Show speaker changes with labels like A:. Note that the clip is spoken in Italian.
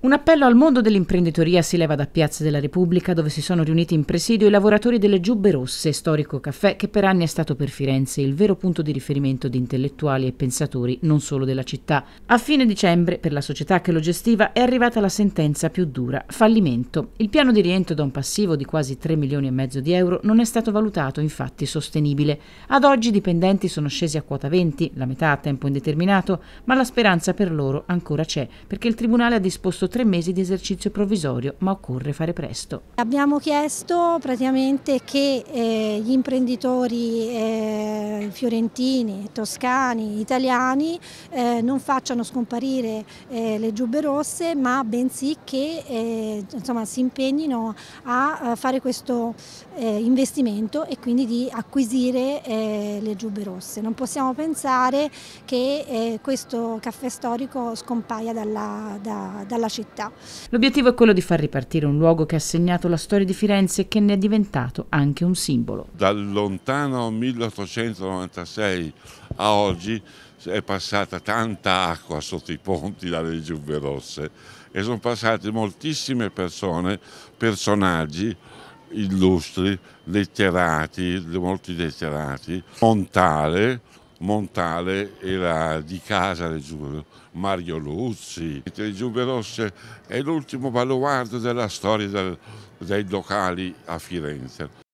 A: Un appello al mondo dell'imprenditoria si leva da Piazza della Repubblica dove si sono riuniti in presidio i lavoratori delle Giubbe Rosse, storico caffè che per anni è stato per Firenze il vero punto di riferimento di intellettuali e pensatori non solo della città. A fine dicembre, per la società che lo gestiva, è arrivata la sentenza più dura, fallimento. Il piano di rientro da un passivo di quasi 3 milioni e mezzo di euro non è stato valutato infatti sostenibile. Ad oggi i dipendenti sono scesi a quota 20, la metà a tempo indeterminato, ma la speranza per loro ancora c'è perché il Tribunale ha disposto tre mesi di esercizio provvisorio, ma occorre fare presto.
B: Abbiamo chiesto praticamente che eh, gli imprenditori eh, fiorentini, toscani, italiani eh, non facciano scomparire eh, le giubbe rosse, ma bensì che eh, insomma, si impegnino a fare questo eh, investimento e quindi di acquisire le giubbe rosse. Non possiamo pensare che questo caffè storico scompaia dalla,
A: da, dalla città città. L'obiettivo è quello di far ripartire un luogo che ha segnato la storia di Firenze e che ne è diventato anche un simbolo.
C: Dal lontano 1896 a oggi è passata tanta acqua sotto i ponti dalle giubbe rosse e sono passate moltissime persone, personaggi illustri, letterati, molti letterati, Montale, Montale era di casa Legiubero, Mario Luzzi. Legiube Rosse è l'ultimo baluardo della storia del, dei locali a Firenze.